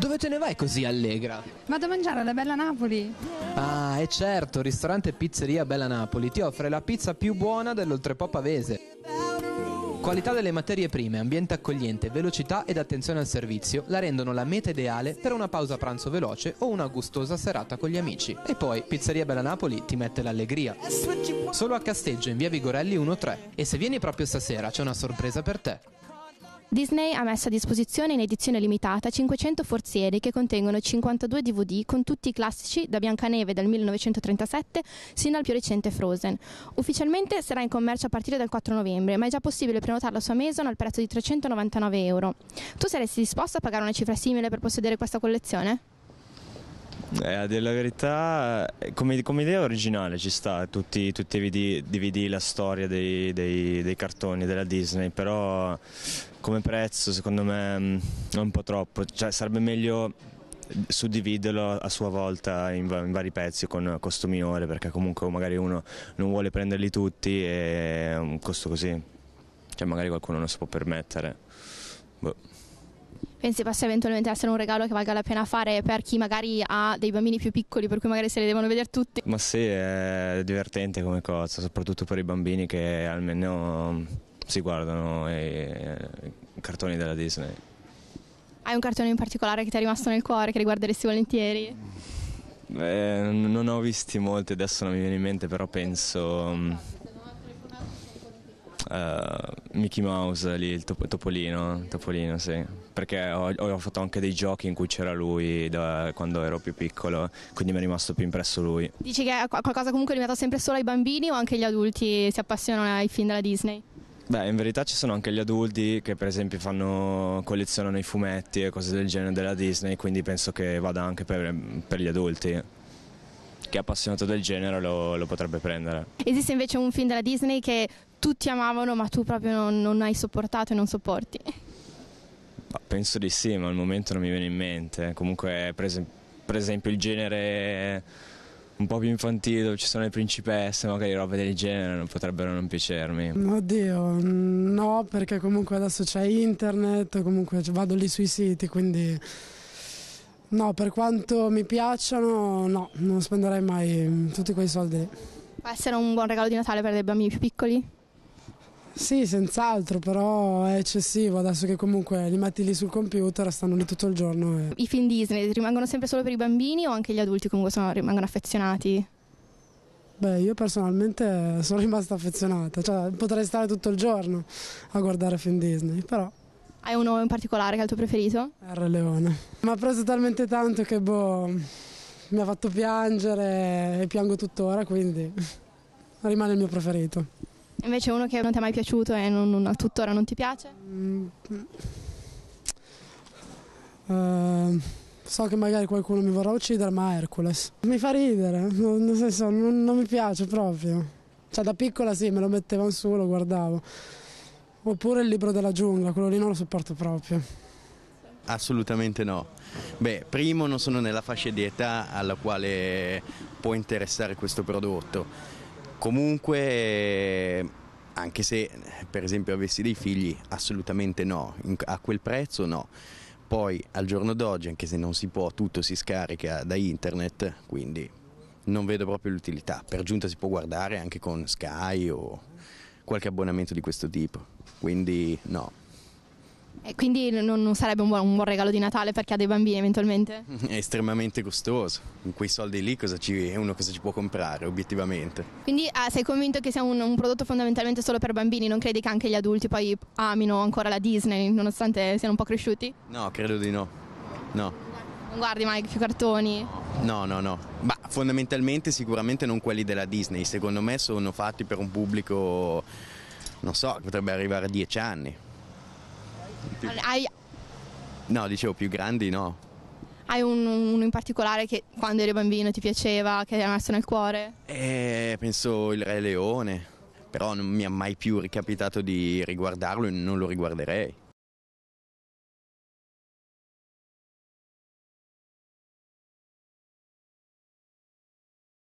Dove te ne vai così allegra? Vado a mangiare alla Bella Napoli. Ah, è certo, ristorante e pizzeria Bella Napoli ti offre la pizza più buona dell'oltrepò pavese. Qualità delle materie prime, ambiente accogliente, velocità ed attenzione al servizio la rendono la meta ideale per una pausa pranzo veloce o una gustosa serata con gli amici. E poi Pizzeria Bella Napoli ti mette l'allegria. Solo a Casteggio in via Vigorelli 1-3. E se vieni proprio stasera c'è una sorpresa per te. Disney ha messo a disposizione in edizione limitata 500 forzieri che contengono 52 DVD con tutti i classici da Biancaneve del 1937 sino al più recente Frozen. Ufficialmente sarà in commercio a partire dal 4 novembre, ma è già possibile prenotarlo su Amazon al prezzo di 399 euro. Tu saresti disposto a pagare una cifra simile per possedere questa collezione? Eh, a dire la verità, eh, come, come idea originale ci sta, tutti, tutti DVD, DVD, la storia dei, dei, dei, cartoni della Disney, però come prezzo secondo me mm, è un po' troppo, cioè, sarebbe meglio suddividerlo a sua volta in, in vari pezzi con costo minore perché comunque magari uno non vuole prenderli tutti e un costo così, cioè magari qualcuno non si può permettere. Boh pensi possa eventualmente essere un regalo che valga la pena fare per chi magari ha dei bambini più piccoli per cui magari se li devono vedere tutti? Ma sì, è divertente come cosa, soprattutto per i bambini che almeno si guardano i cartoni della Disney. Hai un cartone in particolare che ti è rimasto nel cuore, che riguarderesti volentieri? Eh, non ho visti molti, adesso non mi viene in mente, però penso... Uh, Mickey Mouse lì, il top, Topolino, Topolino sì, perché ho, ho, fatto anche dei giochi in cui c'era lui da, quando ero più piccolo, quindi mi è rimasto più impresso lui. Dici che è qualcosa comunque limitato sempre solo ai bambini o anche gli adulti si appassionano ai film della Disney? Beh, in verità ci sono anche gli adulti che per esempio fanno, collezionano i fumetti e cose del genere della Disney, quindi penso che vada anche per, per gli adulti chi è appassionato del genere lo, lo, potrebbe prendere. Esiste invece un film della Disney che tutti amavano ma tu proprio non, non hai sopportato e non sopporti? Ma ah, penso di sì, ma al momento non mi viene in mente. Comunque per esempio, per esempio il genere un po' più infantile dove ci sono le principesse, magari robe del genere non potrebbero non piacermi. Oddio, no, perché comunque adesso c'è internet, comunque vado lì sui siti, quindi No, per quanto mi piacciono, no, non spenderei mai mm, tutti quei soldi. Può essere un buon regalo di Natale per dei bambini più piccoli? Sì, senz'altro, però è eccessivo adesso che comunque li metti lì sul computer, stanno lì tutto il giorno. E... I film Disney rimangono sempre solo per i bambini o anche gli adulti comunque sono, rimangono affezionati? Beh, io personalmente sono rimasta affezionata, cioè potrei stare tutto il giorno a guardare film Disney, però hai uno in particolare che è il tuo preferito? R. Leone. Mi ha preso talmente tanto che boh, mi ha fatto piangere e piango tuttora, quindi rimane il mio preferito. Invece uno che non ti è mai piaciuto e non, non, tuttora non ti piace? Mm. Uh, so che magari qualcuno mi vorrà uccidere, ma Hercules. Mi fa ridere, non, nel senso, non, non mi piace proprio. Cioè da piccola sì, me lo mettevano su, lo guardavo. Oppure il libro della giungla, quello lì non lo sopporto proprio. Assolutamente no. Beh, primo non sono nella fascia di età alla quale può interessare questo prodotto. Comunque, anche se per esempio avessi dei figli, assolutamente no. A quel prezzo no. Poi al giorno d'oggi, anche se non si può, tutto si scarica da internet, quindi non vedo proprio l'utilità. Per giunta si può guardare anche con Sky o qualche abbonamento di questo tipo, quindi no. E quindi non, non sarebbe un buon, un buon, regalo di Natale per chi ha dei bambini eventualmente? È estremamente costoso, con quei soldi lì cosa ci, uno cosa ci può comprare obiettivamente. Quindi ah, sei convinto che sia un, un, prodotto fondamentalmente solo per bambini, non credi che anche gli adulti poi amino ancora la Disney nonostante siano un po' cresciuti? No, credo di no, no. Non guardi mai più cartoni? No, no, no. Ma fondamentalmente sicuramente non quelli della Disney. Secondo me sono fatti per un pubblico, non so, che potrebbe arrivare a dieci anni. Più... Hai... No, dicevo più grandi no. Hai uno un in particolare che quando eri bambino ti piaceva, che ti ha messo nel cuore? Eh, penso il Re Leone, però non mi è mai più ricapitato di riguardarlo e non lo riguarderei.